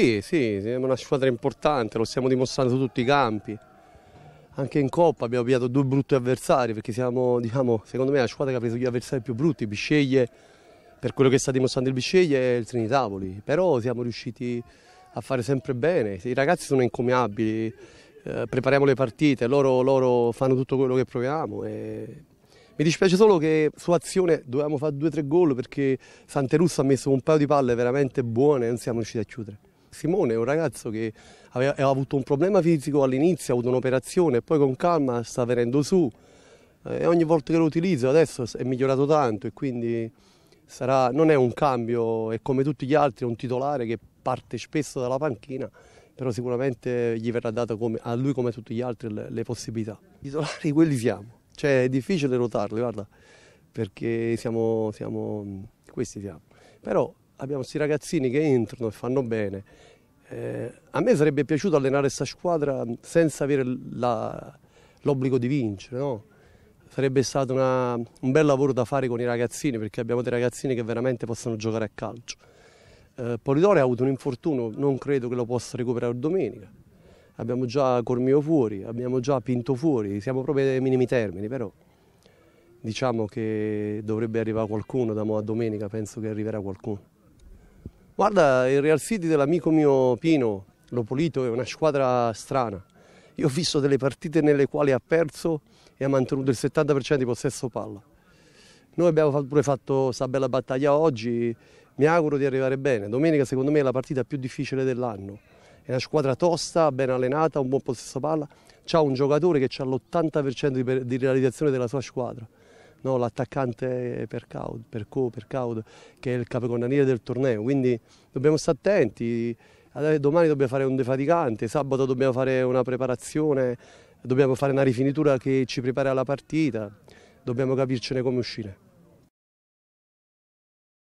Sì, sì, siamo una squadra importante, lo stiamo dimostrando su tutti i campi. Anche in Coppa abbiamo pigliato due brutti avversari perché siamo, diciamo, secondo me la squadra che ha preso gli avversari più brutti, Bisceglie, per quello che sta dimostrando il Bisceglie è il Trinitavoli. Però siamo riusciti a fare sempre bene, i ragazzi sono incomiabili, eh, prepariamo le partite, loro, loro, fanno tutto quello che proviamo. E... Mi dispiace solo che su azione dovevamo fare due o tre gol perché Santerusso ha messo un paio di palle veramente buone e non siamo riusciti a chiudere. Simone è un ragazzo che aveva, aveva avuto un problema fisico all'inizio, ha avuto un'operazione e poi con calma sta venendo su e eh, ogni volta che lo utilizzo adesso è migliorato tanto e quindi sarà, non è un cambio, è come tutti gli altri, è un titolare che parte spesso dalla panchina però sicuramente gli verrà data come, a lui come a tutti gli altri le, le possibilità. I titolari quelli siamo, cioè è difficile rotarli, guarda, perché siamo, siamo questi siamo. Però abbiamo questi ragazzini che entrano e fanno bene. Eh, a me sarebbe piaciuto allenare questa squadra senza avere l'obbligo di vincere, no? Sarebbe stato una, un bel lavoro da fare con i ragazzini perché abbiamo dei ragazzini che veramente possono giocare a calcio. Eh, Polidore ha avuto un infortunio, non credo che lo possa recuperare domenica. Abbiamo già Cormio fuori, abbiamo già Pinto fuori, siamo proprio ai minimi termini, però diciamo che dovrebbe arrivare qualcuno da mo a domenica, penso che arriverà qualcuno. Guarda, il Real City dell'amico mio Pino, Lopolito, è una squadra strana. Io ho visto delle partite nelle quali ha perso e ha mantenuto il 70% di possesso palla. Noi abbiamo pure fatto questa bella battaglia oggi, mi auguro di arrivare bene. Domenica secondo me è la partita più difficile dell'anno. È una squadra tosta, ben allenata, un buon possesso palla. C'è un giocatore che ha l'80% di realizzazione della sua squadra no? l'attaccante per Caud, per Co, per Caud, che è il capocannoniere del torneo, quindi dobbiamo stare attenti, domani dobbiamo fare un defaticante, sabato dobbiamo fare una preparazione, dobbiamo fare una rifinitura che ci prepara alla partita, dobbiamo capircene come uscire.